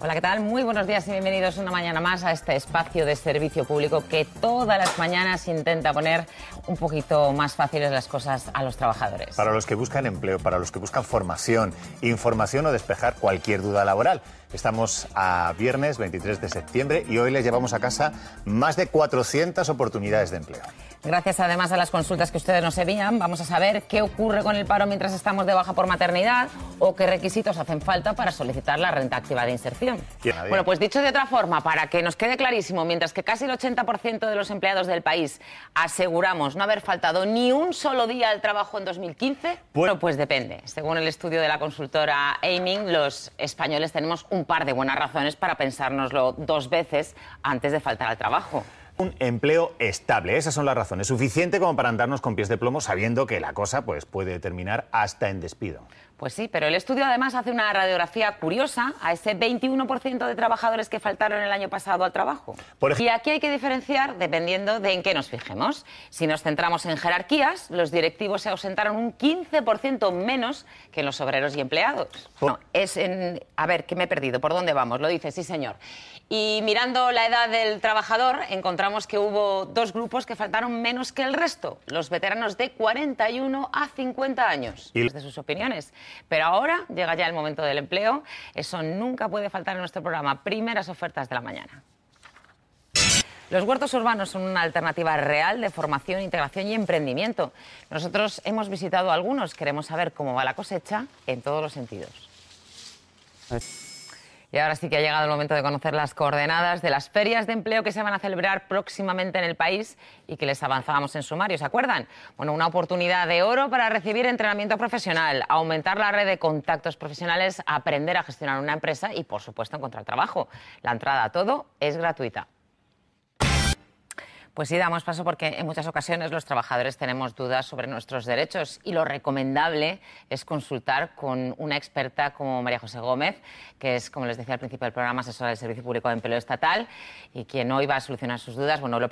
Hola, ¿qué tal? Muy buenos días y bienvenidos una mañana más a este espacio de servicio público que todas las mañanas intenta poner un poquito más fáciles las cosas a los trabajadores. Para los que buscan empleo, para los que buscan formación, información o despejar cualquier duda laboral. Estamos a viernes 23 de septiembre y hoy les llevamos a casa más de 400 oportunidades de empleo. Gracias además a las consultas que ustedes nos envían, vamos a saber qué ocurre con el paro mientras estamos de baja por maternidad o qué requisitos hacen falta para solicitar la renta activa de inserción. Bueno, pues dicho de otra forma, para que nos quede clarísimo, mientras que casi el 80% de los empleados del país aseguramos no haber faltado ni un solo día al trabajo en 2015, pues- bueno, pues depende. Según el estudio de la consultora Aiming, los españoles tenemos un par de buenas razones para pensárnoslo dos veces antes de faltar al trabajo un empleo estable. Esas son las razones. Suficiente como para andarnos con pies de plomo sabiendo que la cosa pues, puede terminar hasta en despido. Pues sí, pero el estudio además hace una radiografía curiosa a ese 21% de trabajadores que faltaron el año pasado al trabajo. y aquí hay que diferenciar dependiendo de en qué nos fijemos. Si nos centramos en jerarquías, los directivos se ausentaron un 15% menos que los obreros y empleados. No, es en... A ver, ¿qué me he perdido? ¿Por dónde vamos? Lo dice, sí señor. Y mirando la edad del trabajador, encontramos que hubo dos grupos que faltaron menos que el resto, los veteranos de 41 a 50 años. Y... De sus opiniones. Pero ahora llega ya el momento del empleo. Eso nunca puede faltar en nuestro programa. Primeras ofertas de la mañana. Los huertos urbanos son una alternativa real de formación, integración y emprendimiento. Nosotros hemos visitado algunos, queremos saber cómo va la cosecha en todos los sentidos. Y ahora sí que ha llegado el momento de conocer las coordenadas de las ferias de empleo que se van a celebrar próximamente en el país y que les avanzábamos en sumario, ¿se acuerdan? Bueno, una oportunidad de oro para recibir entrenamiento profesional, aumentar la red de contactos profesionales, aprender a gestionar una empresa y, por supuesto, encontrar trabajo. La entrada a todo es gratuita. Pues sí, damos paso porque en muchas ocasiones los trabajadores tenemos dudas sobre nuestros derechos y lo recomendable es consultar con una experta como María José Gómez, que es, como les decía al principio del programa, asesora del Servicio Público de Empleo Estatal y quien hoy va a solucionar sus dudas. Bueno, lo...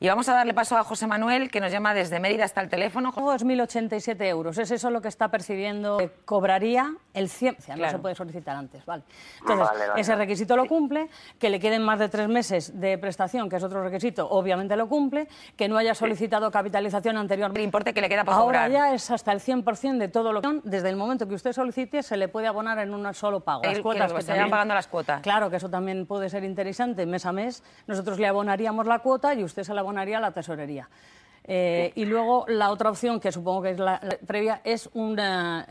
Y vamos a darle paso a José Manuel, que nos llama desde Mérida hasta el teléfono. 2.087 euros, es eso lo que está percibiendo. cobraría el 100%, no se puede solicitar antes, ¿vale? Entonces, ese requisito lo cumple, que le queden más de tres meses de prestación, que es otro requisito, obviamente lo cumple, que no haya solicitado capitalización anteriormente. El importe que le queda por Ahora ya es hasta el 100% de todo lo que... Desde el momento que usted solicite se le puede abonar en un solo pago. Las cuotas que, pagando las cuotas. Claro, que eso también puede ser interesante. Mes a mes nosotros le abonaríamos la cuota y usted se la abonaría a la tesorería. Eh, y luego la otra opción, que supongo que es la, previa, eh, es una,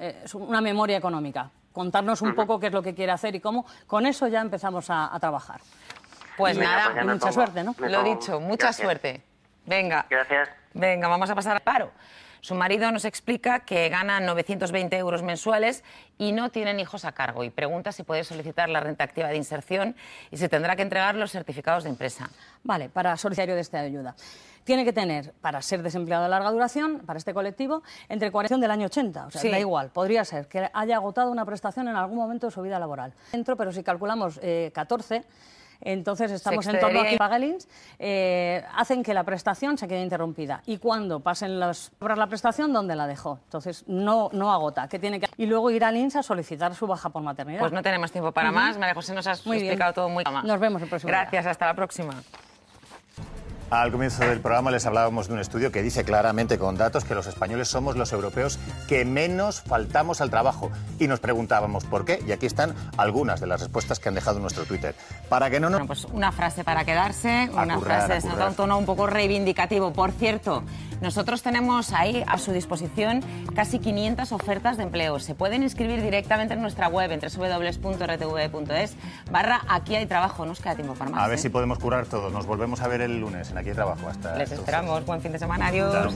memoria económica. Contarnos un poco qué es lo que quiere hacer y cómo. Con eso ya empezamos a trabajar. Pues nada, pues mucha suerte, ¿no? Lo dicho, mucha suerte. Venga. Gracias. Venga, vamos a pasar al paro. Su marido nos explica que gana 920 euros mensuales y no tienen hijos a cargo y pregunta si puede solicitar la renta activa de inserción y se tendrá que entregar los certificados de empresa. Vale, para solicitario de esta ayuda. Tiene que tener, para ser desempleado de larga duración, para este colectivo, entre 40 del año 80. O sea, da igual, podría ser que haya agotado una prestación en algún momento de su vida laboral. Dentro, pero si calculamos 14 eh, entonces estamos en torno a pagalins, eh, hacen que la prestación se quede interrumpida. Y cuando pasen las obras la prestación, ¿dónde la dejó? Entonces no, no agota. Que tiene que... Y luego ir al INSS a solicitar su baja por maternidad. Pues no tenemos tiempo para más. María José nos ha explicado todo muy bien. Nos vemos el próximo Gracias, hasta la próxima. Al comienzo del programa les hablábamos de un estudio que dice claramente con datos que los españoles somos los europeos que menos faltamos al trabajo y nos preguntábamos por qué y aquí están algunas de las respuestas que han dejado en nuestro Twitter. Para que no nos... Bueno, pues una frase para quedarse, una frase, de un tono un poco reivindicativo. Por cierto, nosotros tenemos ahí a su disposición casi 500 ofertas de empleo. Se pueden inscribir directamente en nuestra web en www.rtv.es barra aquí hay trabajo. Nos queda tiempo para A ver ¿eh? si podemos curar todo. Nos volvemos a ver el lunes trabajo hasta. Les esperamos. Buen fin de semana. Adiós.